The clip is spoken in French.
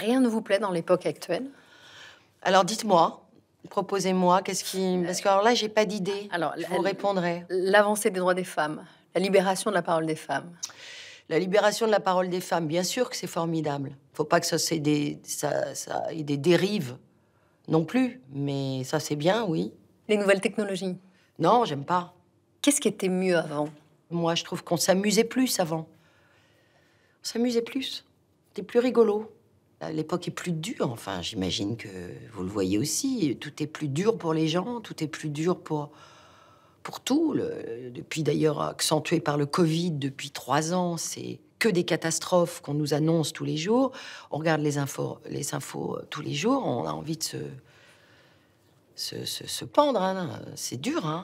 rien ne vous plaît dans l'époque actuelle Alors dites-moi, proposez-moi, qu'est-ce qui... Euh, parce que alors là, j'ai pas d'idée. Alors, je vous répondrai. L'avancée des droits des femmes, la libération de la parole des femmes. La libération de la parole des femmes, bien sûr que c'est formidable. Faut pas que ça, c'est des, ça, ça ait des dérives non plus, mais ça c'est bien, oui. Les nouvelles technologies Non, j'aime pas. Qu'est-ce qui était mieux avant Moi, je trouve qu'on s'amusait plus avant. On s'amusait plus. C'était plus rigolo. Euh, l'époque est plus dure, enfin, j'imagine que vous le voyez aussi. Tout est plus dur pour les gens, tout est plus dur pour, pour tout. depuis d'ailleurs accentué par le Covid, depuis trois ans, c'est que des catastrophes qu'on nous annonce tous les jours. On regarde les infos, les infos euh, tous les jours, on a envie de se, se, pendre. Hein. C'est dur, hein.